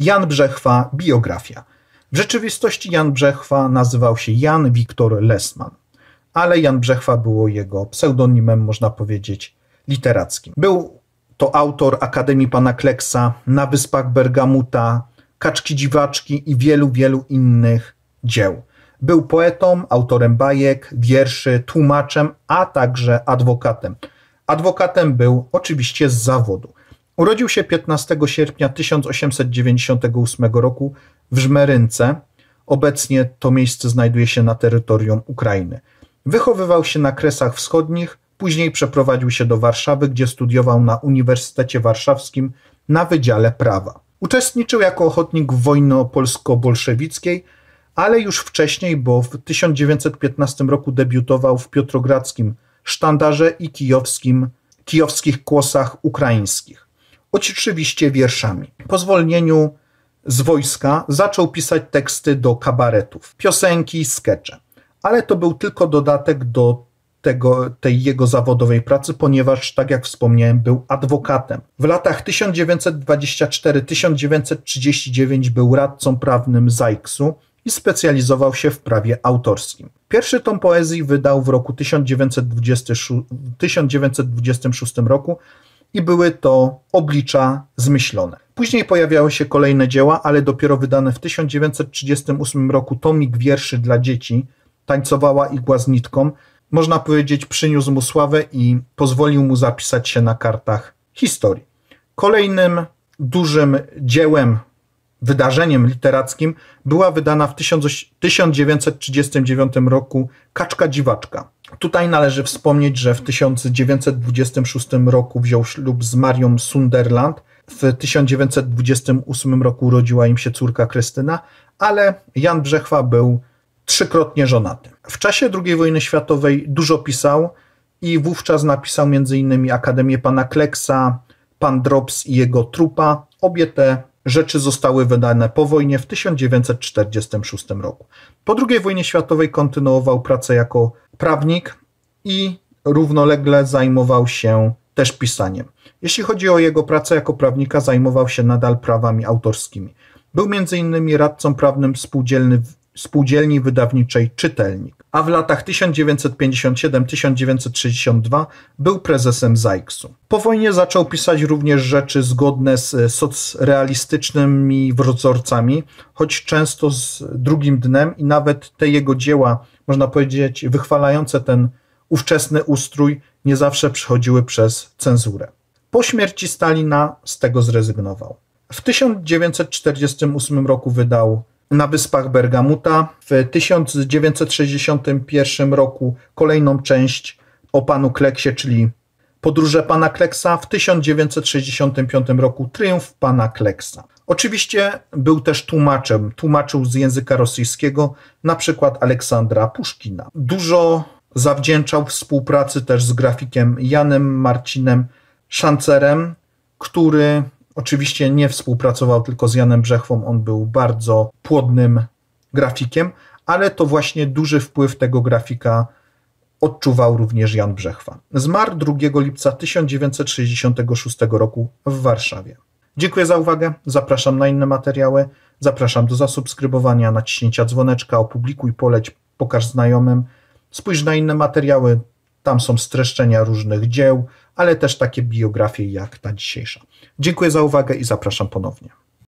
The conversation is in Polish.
Jan Brzechwa, biografia. W rzeczywistości Jan Brzechwa nazywał się Jan Wiktor Lesman, ale Jan Brzechwa było jego pseudonimem, można powiedzieć, literackim. Był to autor Akademii Pana Kleksa, Na Wyspach Bergamuta, Kaczki Dziwaczki i wielu, wielu innych dzieł. Był poetą, autorem bajek, wierszy, tłumaczem, a także adwokatem. Adwokatem był oczywiście z zawodu. Urodził się 15 sierpnia 1898 roku w Żmerynce. Obecnie to miejsce znajduje się na terytorium Ukrainy. Wychowywał się na Kresach Wschodnich, później przeprowadził się do Warszawy, gdzie studiował na Uniwersytecie Warszawskim na Wydziale Prawa. Uczestniczył jako ochotnik w wojnie polsko-bolszewickiej, ale już wcześniej, bo w 1915 roku debiutował w Piotrogradzkim Sztandarze i kijowskim, kijowskich Kłosach Ukraińskich oczywiście wierszami. Po zwolnieniu z wojska zaczął pisać teksty do kabaretów, piosenki i skecze. Ale to był tylko dodatek do tego, tej jego zawodowej pracy, ponieważ, tak jak wspomniałem, był adwokatem. W latach 1924-1939 był radcą prawnym Zajksu i specjalizował się w prawie autorskim. Pierwszy tom poezji wydał w roku 1926, 1926 roku i były to oblicza zmyślone. Później pojawiały się kolejne dzieła, ale dopiero wydane w 1938 roku tomik wierszy dla dzieci tańcowała igła z nitką. Można powiedzieć, przyniósł mu sławę i pozwolił mu zapisać się na kartach historii. Kolejnym dużym dziełem wydarzeniem literackim była wydana w 1939 roku Kaczka Dziwaczka. Tutaj należy wspomnieć, że w 1926 roku wziął ślub z Marią Sunderland. W 1928 roku urodziła im się córka Krystyna, ale Jan Brzechwa był trzykrotnie żonaty. W czasie II wojny światowej dużo pisał i wówczas napisał m.in. Akademię Pana Kleksa, Pan Drops i jego trupa. Obie te rzeczy zostały wydane po wojnie w 1946 roku. Po II wojnie światowej kontynuował pracę jako prawnik i równolegle zajmował się też pisaniem. Jeśli chodzi o jego pracę jako prawnika, zajmował się nadal prawami autorskimi. Był m.in. radcą prawnym spółdzielny Spółdzielni Wydawniczej Czytelnik, a w latach 1957-1962 był prezesem Zajksu. Po wojnie zaczął pisać również rzeczy zgodne z e, socrealistycznymi wzorcami, choć często z drugim dnem i nawet te jego dzieła, można powiedzieć, wychwalające ten ówczesny ustrój, nie zawsze przychodziły przez cenzurę. Po śmierci Stalina z tego zrezygnował. W 1948 roku wydał na wyspach Bergamuta. W 1961 roku kolejną część o panu Kleksie, czyli Podróże pana Kleksa. W 1965 roku Triumf pana Kleksa. Oczywiście był też tłumaczem, tłumaczył z języka rosyjskiego, na przykład Aleksandra Puszkina. Dużo zawdzięczał współpracy też z grafikiem Janem Marcinem Szancerem, który Oczywiście nie współpracował tylko z Janem Brzechwą, on był bardzo płodnym grafikiem, ale to właśnie duży wpływ tego grafika odczuwał również Jan Brzechwa. Zmarł 2 lipca 1966 roku w Warszawie. Dziękuję za uwagę, zapraszam na inne materiały, zapraszam do zasubskrybowania, naciśnięcia dzwoneczka, opublikuj, poleć, pokaż znajomym, spójrz na inne materiały, tam są streszczenia różnych dzieł, ale też takie biografie jak ta dzisiejsza. Dziękuję za uwagę i zapraszam ponownie.